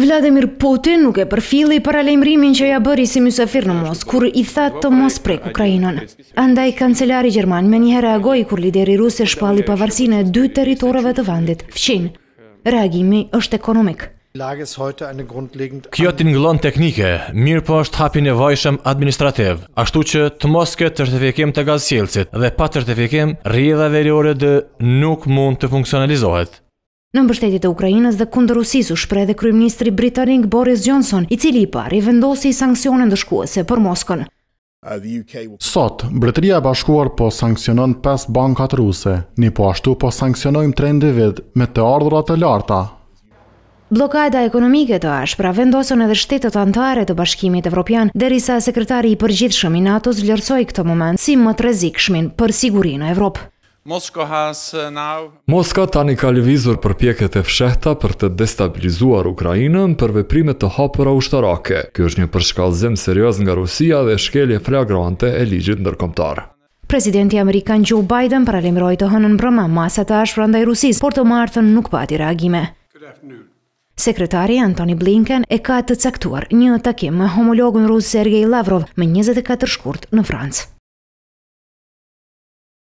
Vladimir Putin nuk e përfili për alejmrimin që ja bëri si mysafir në Mos, kur i tha të Mos prek Ukrajinën. Andaj, kancelari Gjerman me njëherë agoj kur lideri e shpalli pavarsin e dy teritorave të vandit, fqin. Reagimi është ekonomik. Kjo t'inglon teknike, mirë po është hapi nevojshëm administrativ, ashtu që të mos këtë tërtifikim të gazësilësit dhe pa tërtifikim, rrida veriore dhe nuk mund të funksionalizohet. Në mbështetit e Ukrajinës dhe kundër Rusisë u shpreh edhe kryeministri britanik Boris Johnson, i cili i pari vendosi sanksione ndëshkuese për Moskën. Uh, Sot, Mbretëria e Bashkuar po sanksionon 5 bankat ruse, një po ashtu po sanksionojmë tre individ me të ardhurat të larta. Blokada ekonomike të ashpra vendosën edhe shtetët antare të bashkimit evropian, derisa sekretari i përgjithshëm i NATO-s vlerësoi këtë moment si më të shmin për sigurinë e Evropë. Eh, Moska tani ka lëvizur për pjeket e fshehta për të destabilizuar Ukrajinën për veprimet të hapëra ushtarake. Kjo është një përshkallëzim serios nga Rusia dhe shkelje flagrante e ligjit nërkomtar. Presidenti Amerikan Joe Biden pralimroj të hënën brëma masa të ashtë prandaj Rusis, por të martën nuk pati reagime. Sekretari Antoni Blinken e ka të caktuar një takim me homologën rusë Sergej Lavrov me 24 shkurt në Francë.